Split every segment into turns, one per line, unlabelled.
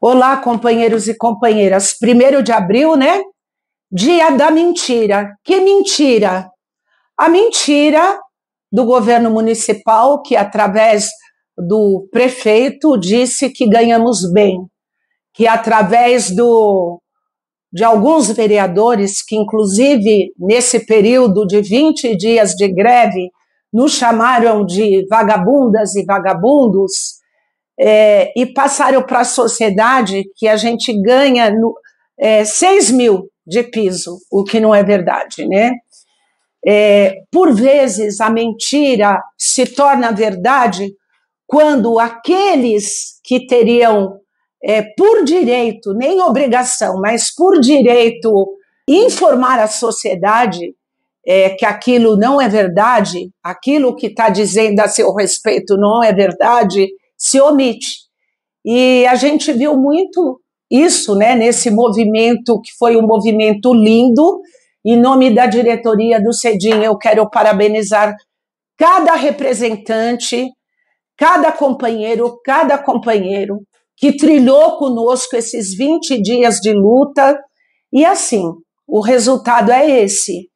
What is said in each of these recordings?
Olá, companheiros e companheiras. Primeiro de abril, né? Dia da mentira. Que mentira? A mentira do governo municipal, que através do prefeito disse que ganhamos bem, que através do de alguns vereadores que inclusive nesse período de 20 dias de greve nos chamaram de vagabundas e vagabundos, é, e passaram para a sociedade que a gente ganha no, é, 6 mil de piso, o que não é verdade, né? É, por vezes a mentira se torna verdade quando aqueles que teriam é, por direito, nem obrigação, mas por direito informar a sociedade é, que aquilo não é verdade, aquilo que está dizendo a seu respeito não é verdade, se omite. E a gente viu muito isso, né, nesse movimento que foi um movimento lindo. Em nome da diretoria do Cedim, eu quero parabenizar cada representante, cada companheiro, cada companheiro que trilhou conosco esses 20 dias de luta. E assim, o resultado é esse.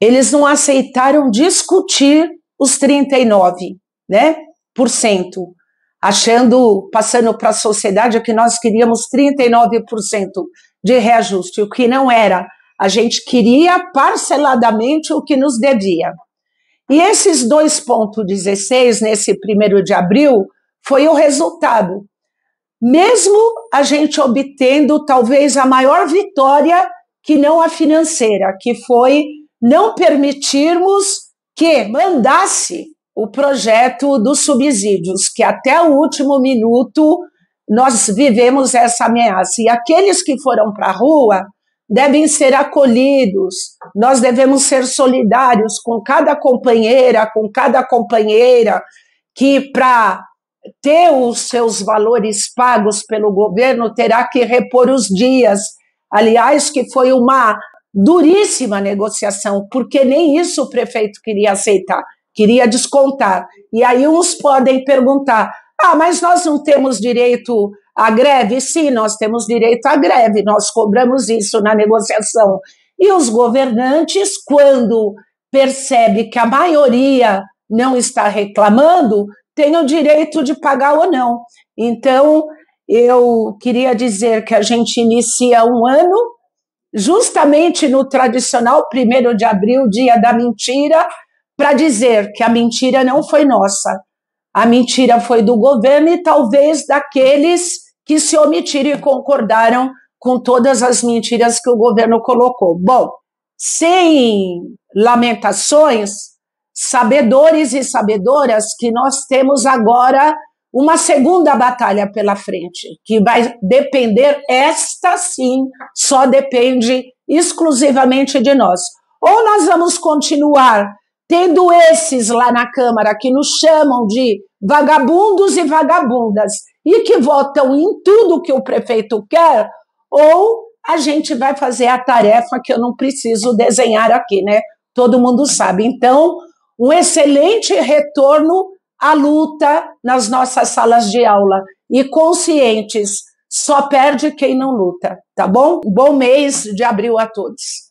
Eles não aceitaram discutir os 39, né? Por cento achando, passando para a sociedade que nós queríamos 39% de reajuste, o que não era. A gente queria parceladamente o que nos devia. E esses 2,16 nesse primeiro de abril foi o resultado. Mesmo a gente obtendo talvez a maior vitória, que não a financeira, que foi não permitirmos que mandasse o projeto dos subsídios, que até o último minuto nós vivemos essa ameaça. E aqueles que foram para a rua devem ser acolhidos, nós devemos ser solidários com cada companheira, com cada companheira que, para ter os seus valores pagos pelo governo, terá que repor os dias. Aliás, que foi uma duríssima negociação, porque nem isso o prefeito queria aceitar queria descontar. E aí uns podem perguntar: ah, mas nós não temos direito à greve? Sim, nós temos direito à greve, nós cobramos isso na negociação. E os governantes, quando percebe que a maioria não está reclamando, tem o direito de pagar ou não. Então, eu queria dizer que a gente inicia um ano justamente no tradicional primeiro de abril, dia da mentira, para dizer que a mentira não foi nossa. A mentira foi do governo e talvez daqueles que se omitiram e concordaram com todas as mentiras que o governo colocou. Bom, sem lamentações, sabedores e sabedoras que nós temos agora uma segunda batalha pela frente, que vai depender, esta sim, só depende exclusivamente de nós. Ou nós vamos continuar tendo esses lá na Câmara que nos chamam de vagabundos e vagabundas e que votam em tudo que o prefeito quer, ou a gente vai fazer a tarefa que eu não preciso desenhar aqui, né? Todo mundo sabe. Então, um excelente retorno à luta nas nossas salas de aula e conscientes, só perde quem não luta, tá bom? Um bom mês de abril a todos.